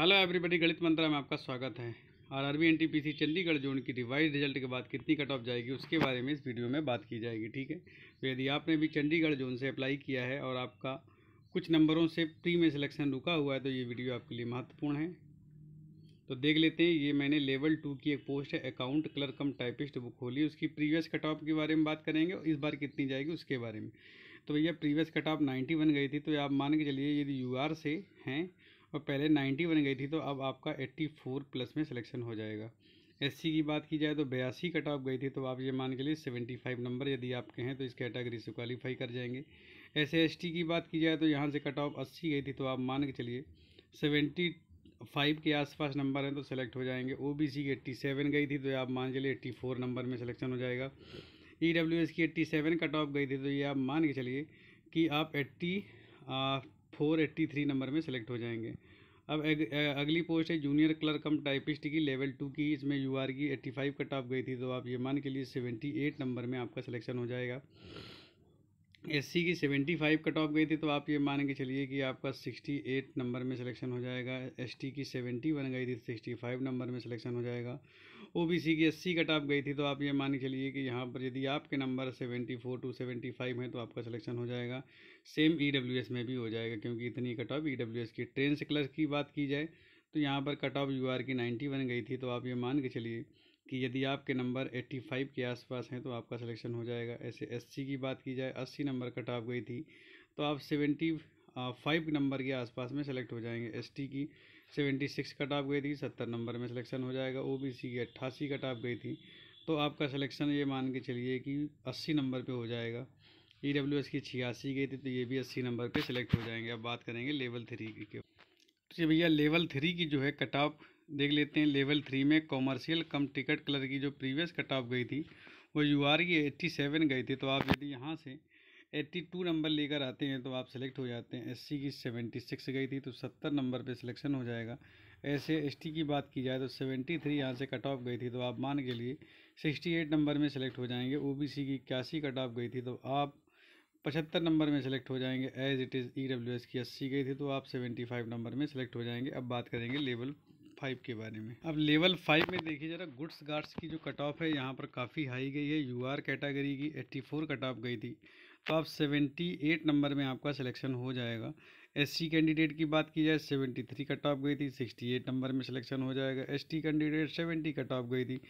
hello everybody गणित मंत्रा में आपका स्वागत है और आरबी एनटीपीसी चंडीगढ़ जोन की रिवाइज रिजल्ट के बाद कितनी कट ऑफ जाएगी उसके बारे में इस वीडियो में बात की जाएगी ठीक है तो यदि आपने भी चंडीगढ़ जोन से अप्लाई किया है और आपका कुछ नंबरों से प्री में सिलेक्शन रुका हुआ है तो ये वीडियो आपके लिए महत्वपूर्ण है तो देख लेते हैं ये मैंने लेवल टू की एक पोस्ट है account clerk cum typist book खोली उसकी प्रीवियस कट ऑफ के बारे में बात करेंगे और इस बार कितनी जाएगी उसके बारे में तो भैया previous cut off ninety one गई थी तो आप मान के चलिए यदि यू आर से हैं और पहले 90 बन गई थी तो अब आपका 84 प्लस में सिलेक्शन हो जाएगा एससी की बात की जाए तो बयासी कट ऑफ गई थी तो आप ये मान के लिए 75 नंबर यदि आपके हैं तो इस कैटेगरी से क्वालिफाई कर जाएंगे एस एसटी की बात की जाए तो यहाँ से कट ऑफ अस्सी गई थी तो आप मान के चलिए सेवेंटी फाइव के आसपास नंबर हैं तो सेलेक्ट हो जाएंगे ओ बी सी की एट्टी सेवन गई थी तो आप मान चलिए एट्टी फोर नंबर में सिलेक्शन हो जाएगा ई डब्ल्यू एस की एट्टी सेवन कट ऑफ गई थी तो ये आप मान के चलिए कि आप eighty four eighty three number में सेलेक्ट हो जाएंगे अब अगली पोस्ट है जूनियर क्लर्क कम टाइपिस्ट की लेवल टू की इसमें यू आर की एट्टी फाइव कट ऑफ गई थी तो आप ये मान के लिए सेवेंटी एट नंबर में आपका सिलेक्शन हो जाएगा एससी की सेवेंटी फाइव कट ऑफ गई थी तो आप ये मान के चलिए कि आपका सिक्सटी एट नंबर में सिलेक्शन हो जाएगा एसटी की सेवेंटी वन गई थी सिक्सटी फाइव नंबर में सिलेक्शन हो जाएगा ओबीसी की एससी कट ऑफ गई थी तो आप ये मान के चलिए कि यहाँ पर यदि आपके number seventy four to seventy five हैं तो आपका सिलेक्शन हो जाएगा सेम ई e में भी हो जाएगा क्योंकि इतनी कट ऑफ ई की ट्रेन से क्लर्क की बात की जाए तो यहाँ पर कट ऑफ यू की नाइन्टी वन गई थी तो आप ये मान के चलिए कि यदि आपके नंबर 85 के आसपास हैं तो आपका सिलेक्शन हो जाएगा ऐसे एससी की बात की जाए 80 नंबर कट ऑफ गई थी तो आप 75 नंबर के आसपास में सेलेक्ट हो जाएंगे एसटी की 76 कट ऑफ गई थी 70 नंबर में सिलेक्शन हो जाएगा ओबीसी की 88 कट ऑफ गई थी तो आपका सिलेक्शन ये मान के चलिए कि अस्सी नंबर पर हो जाएगा ई डब्ल्यू एस की छियासी गई थी तो ये भी अस्सी नंबर पर सिलेक्ट हो जाएंगे अब बात करेंगे लेवल थ्री की तो भैया लेवल थ्री की जो है कट ऑफ देख लेते हैं लेवल थ्री में कॉमर्शियल कम टिकट कलर की जो प्रीवियस कट ऑफ गई थी वो यू आर की एट्टी सेवन गई थी तो आप यदि यहाँ से एट्टी टू नंबर लेकर आते हैं तो आप सेलेक्ट हो जाते हैं एस सी की सेवेंटी सिक्स गई थी तो सत्तर नंबर पे सिलेक्शन हो जाएगा ऐसे एस टी की बात की जाए तो सेवेंटी थ्री यहाँ से कट ऑफ गई थी तो आप मान के लिए सिक्सटी एट नंबर में सेलेक्ट हो जाएंगे ओ बी सी की इक्यासी कट ऑफ गई थी तो आप पचहत्तर नंबर में सेलेक्ट हो जाएंगे as it is E W S की अस्सी गई थी तो आप सेवेंटी फाइव नंबर में सेलेक्ट हो जाएंगे अब बात करेंगे लेवल फाइव के बारे में अब लेवल फाइव में देखिए जरा गुड्स गार्ड्स की जो कट ऑफ है यहाँ पर काफ़ी हाई गई है यू आर कैटागरी की एट्टी फोर कट ऑफ गई थी तो आप सेवेंटी एट नंबर में आपका सिलेक्शन हो जाएगा एस सी कैंडिडेट की बात की जाए सेवेंटी थ्री कट ऑफ गई थी सिक्सटी एट नंबर में सिलेक्शन हो जाएगा S T candidate seventy cut off गई थी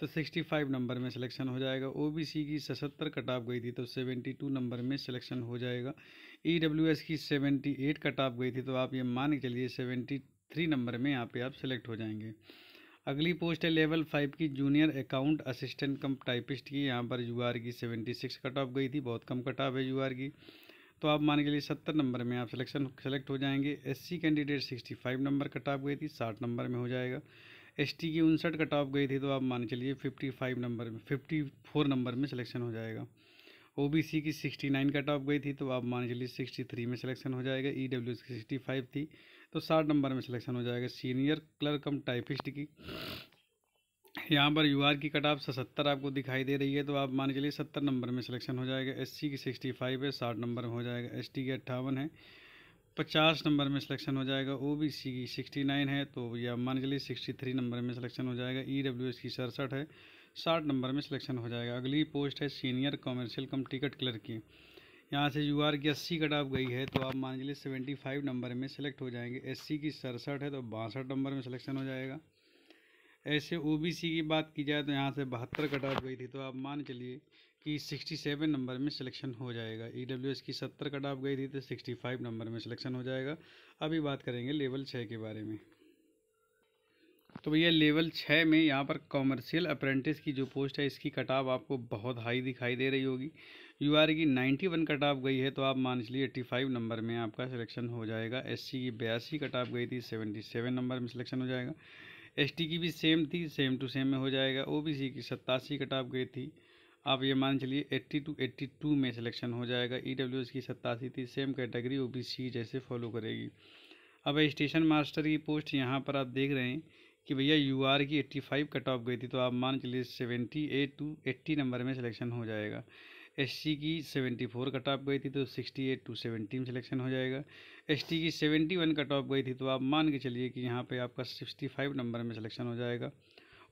तो सिक्सटी फाइव नंबर में सिलेक्शन हो जाएगा ओ बी सी की सतहत्तर कट ऑफ गई थी तो सेवेंटी टू नंबर में सिलेक्शन हो जाएगा ई डब्ल्यू एस की सेवेंटी एट कट ऑफ गई थी तो आप ये मान के चलिए सेवेंटी थ्री नंबर में यहाँ पे आप सिलेक्ट हो जाएंगे अगली पोस्ट है लेवल फाइव की junior account assistant cum typist की यहाँ पर यू की सेवेंटी सिक्स कट ऑफ गई थी बहुत कम कट ऑफ है यू की तो आप मान के लिए सत्तर नंबर में आप सिलेक्शन सेलेक्ट हो जाएंगे SC candidate sixty five number cut off गई थी साठ नंबर में हो जाएगा एसटी की उनसठ कट ऑफ गई थी तो आप मान चलिए फिफ्टी फाइव नंबर में फिफ्टी फोर नंबर में सिलेक्शन हो जाएगा ओबीसी की 69 कट ऑफ गई थी तो आप मान चलिए 63 में सिलेक्शन हो जाएगा ई डब्ल्यू एस की 65 थी तो 60 नंबर में सिलेक्शन हो जाएगा सीनियर क्लर्क कम टाइपिस्ट की यहाँ पर यू की कट ऑफ सत्तर आपको दिखाई दे रही है तो आप मान चलिए सत्तर नंबर में सिलेक्शन हो जाएगा एस की सिक्सटी फाइव है साठ नंबर में हो जाएगा एस की अट्ठावन है पचास नंबर में सिलेक्शन हो जाएगा ओ बी सी की सिक्सटी नाइन है तो यह मान चलिए सिक्सटी थ्री नंबर में सिलेक्शन हो जाएगा ई डब्ल्यू एस की सड़सठ है साठ नंबर में सिलेक्शन हो जाएगा अगली पोस्ट है senior commercial cum ticket clerk की यहाँ से यू आर की अस्सी कट ऑफ गई है तो आप मान लीजिए सेवेंटी फाइव नंबर में सिलेक्ट हो जाएंगे एस सी की सड़सठ है तो बासठ नंबर में सिलेक्शन हो जाएगा ऐसे ओ बी सी की बात की जाए तो यहाँ से बहत्तर कट ऑफ गई थी तो आप मान चलिए कि सिक्सटी सेवन नंबर में सिलेक्शन हो जाएगा ई डब्ल्यू एस की सत्तर कट ऑफ गई थी तो सिक्सटी फाइव नंबर में सिलेक्शन हो जाएगा अभी बात करेंगे लेवल छः के बारे में तो भैया लेवल छः में यहाँ पर कॉमर्शियल अप्रेंटिस की जो पोस्ट है इसकी कटाव आपको बहुत हाई दिखाई दे रही होगी यू आर की नाइन्टी वन कटाव गई है तो आप मान लीजिए एट्टी फाइव नंबर में आपका सिलेक्शन हो जाएगा एस की बयासी कटाव गई थी सेवेंटी सेवन नंबर में सिलेक्शन हो जाएगा एस की भी सेम थी सेम टू सेम में हो जाएगा ओ की सत्तासी कटाव गई थी आप ये मान चलिए एट्टी टू एट्टी टू में सिलेक्शन हो जाएगा ई डब्ल्यू एस की सत्तासी थी same category O B C जैसे फॉलो करेगी अब स्टेशन मास्टर की पोस्ट यहाँ पर आप देख रहे हैं कि भैया यू आर की एट्टी फाइव कट ऑफ गई थी तो आप मान चलिए seventy eight to eighty number में सिलेक्शन हो जाएगा एस सी की सेवेंटी फोर कट ऑफ गई थी तो सिक्सटी एट टू सेवेंटी में सिलेक्शन हो जाएगा एस टी की सेवेंटी वन कट ऑफ गई थी तो आप मान के चलिए कि यहाँ पे आपका सिक्सटी फाइव नंबर में सिलेक्शन हो जाएगा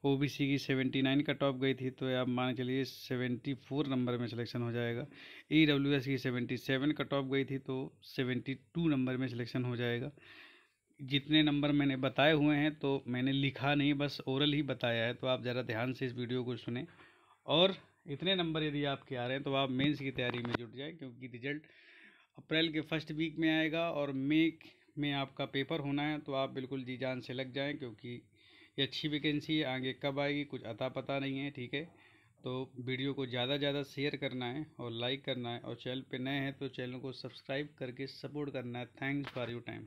ओ बी सी की सेवेंटी नाइन कट ऑफ गई थी तो आप मान के चलिए सेवेंटी फोर नंबर में सिलेक्शन हो जाएगा ई डब्ल्यू एस की सेवेंटी सेवन कट ऑफ गई थी तो सेवेंटी टू नंबर में सिलेक्शन हो जाएगा जितने नंबर मैंने बताए हुए हैं तो मैंने लिखा नहीं बस ओरल ही बताया है तो आप ज़रा ध्यान से इस वीडियो को सुने और इतने नंबर यदि आपके आ रहे हैं तो आप मेंस की तैयारी में जुट जाएं क्योंकि रिजल्ट अप्रैल के फर्स्ट वीक में आएगा और मे में आपका पेपर होना है तो आप बिल्कुल जी जान से लग जाएँ क्योंकि ये अच्छी वैकेंसी है आगे कब आएगी कुछ अता पता नहीं है ठीक है तो वीडियो को ज़्यादा से ज़्यादा शेयर करना है और लाइक करना है और चैनल पे नए हैं तो चैनल को सब्सक्राइब करके सपोर्ट करना है थैंक्स फॉर यू टाइम